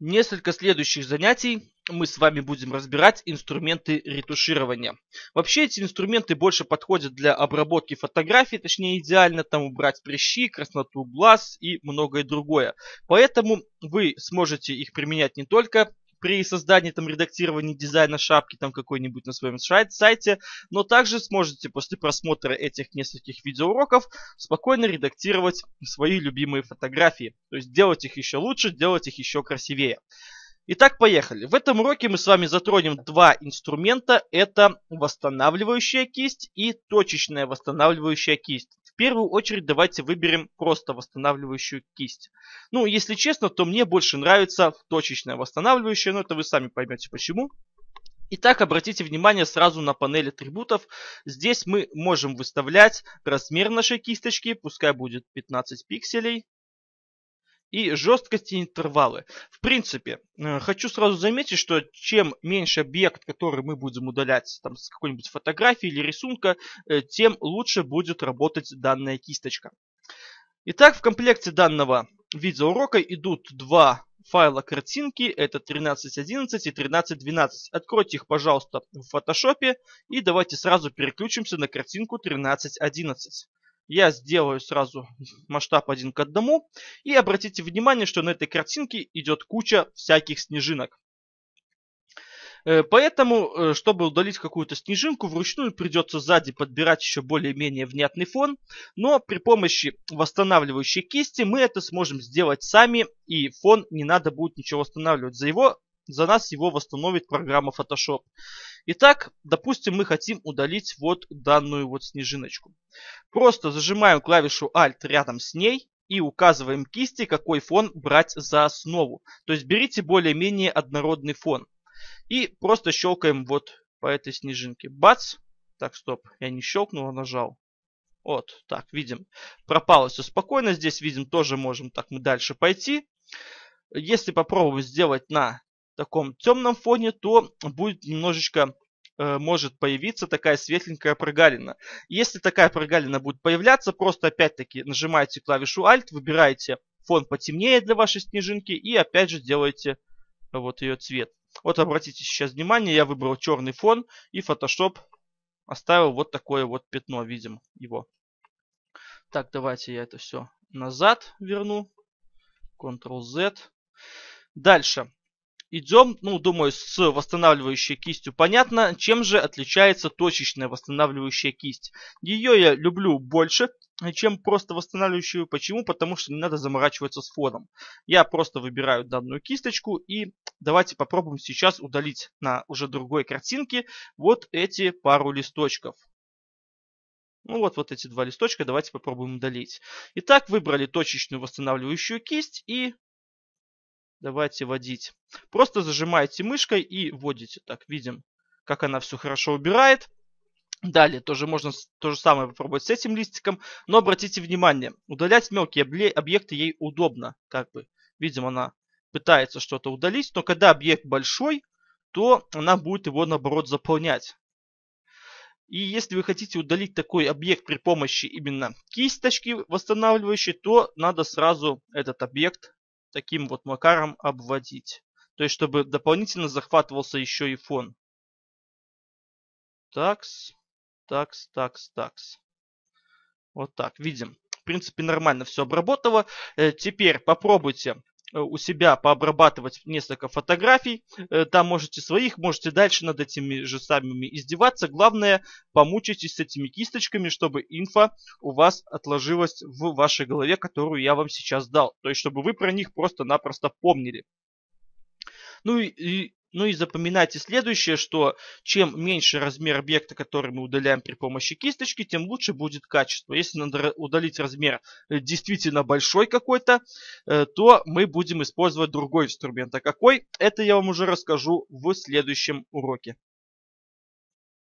Несколько следующих занятий мы с вами будем разбирать инструменты ретуширования. Вообще эти инструменты больше подходят для обработки фотографий, точнее идеально там убрать прыщи, красноту глаз и многое другое. Поэтому вы сможете их применять не только при создании там редактировании дизайна шапки там какой-нибудь на своем сайте, но также сможете после просмотра этих нескольких видеоуроков спокойно редактировать свои любимые фотографии. То есть делать их еще лучше, делать их еще красивее. Итак, поехали. В этом уроке мы с вами затронем два инструмента. Это восстанавливающая кисть и точечная восстанавливающая кисть. В первую очередь давайте выберем просто восстанавливающую кисть. Ну, если честно, то мне больше нравится точечная восстанавливающая, но это вы сами поймете почему. Итак, обратите внимание сразу на панель атрибутов. Здесь мы можем выставлять размер нашей кисточки, пускай будет 15 пикселей и жесткости интервалы. В принципе, э, хочу сразу заметить, что чем меньше объект, который мы будем удалять там, с какой-нибудь фотографии или рисунка, э, тем лучше будет работать данная кисточка. Итак, в комплекте данного видеоурока идут два файла картинки, это 13.11 и 13.12. Откройте их, пожалуйста, в фотошопе и давайте сразу переключимся на картинку 13.11. Я сделаю сразу масштаб один к одному. И обратите внимание, что на этой картинке идет куча всяких снежинок. Э, поэтому, э, чтобы удалить какую-то снежинку, вручную придется сзади подбирать еще более-менее внятный фон. Но при помощи восстанавливающей кисти мы это сможем сделать сами, и фон не надо будет ничего восстанавливать. За, его, за нас его восстановит программа Photoshop. Итак, допустим, мы хотим удалить вот данную вот снежиночку. Просто зажимаем клавишу Alt рядом с ней и указываем кисти, какой фон брать за основу. То есть берите более-менее однородный фон. И просто щелкаем вот по этой снежинке. Бац! Так, стоп, я не щелкнул, а нажал. Вот, так, видим. Пропало все спокойно. Здесь, видим, тоже можем так мы дальше пойти. Если попробовать сделать на таком темном фоне, то будет немножечко э, может появиться такая светленькая прогалина. Если такая прогалина будет появляться, просто опять-таки нажимаете клавишу Alt, выбираете фон потемнее для вашей снежинки и опять же делаете вот ее цвет. Вот обратите сейчас внимание, я выбрал черный фон и Photoshop оставил вот такое вот пятно, видим его. Так, давайте я это все назад верну. Ctrl-Z. Дальше идем, ну, думаю, с восстанавливающей кистью понятно, чем же отличается точечная восстанавливающая кисть. Ее я люблю больше, чем просто восстанавливающую. Почему? Потому что не надо заморачиваться с фоном. Я просто выбираю данную кисточку и давайте попробуем сейчас удалить на уже другой картинке вот эти пару листочков. Ну вот, вот эти два листочка давайте попробуем удалить. Итак, выбрали точечную восстанавливающую кисть и Давайте водить. Просто зажимаете мышкой и вводите. Так, видим, как она все хорошо убирает. Далее тоже можно то же самое попробовать с этим листиком. Но обратите внимание, удалять мелкие объекты ей удобно. Как бы, видим, она пытается что-то удалить, но когда объект большой, то она будет его наоборот заполнять. И если вы хотите удалить такой объект при помощи именно кисточки восстанавливающей, то надо сразу этот объект таким вот макаром обводить. То есть, чтобы дополнительно захватывался еще и фон. Такс, такс, такс, такс. Вот так, видим. В принципе, нормально все обработало. Э, теперь попробуйте Э, у себя пообрабатывать несколько фотографий. Э, там можете своих, можете дальше над этими же самыми издеваться. Главное, помучайтесь с этими кисточками, чтобы инфа у вас отложилась в вашей голове, которую я вам сейчас дал. То есть, чтобы вы про них просто-напросто помнили. Ну и, и ну и запоминайте следующее, что чем меньше размер объекта, который мы удаляем при помощи кисточки, тем лучше будет качество. Если надо удалить размер э, действительно большой какой-то, э, то мы будем использовать другой инструмент. А какой, это я вам уже расскажу в следующем уроке.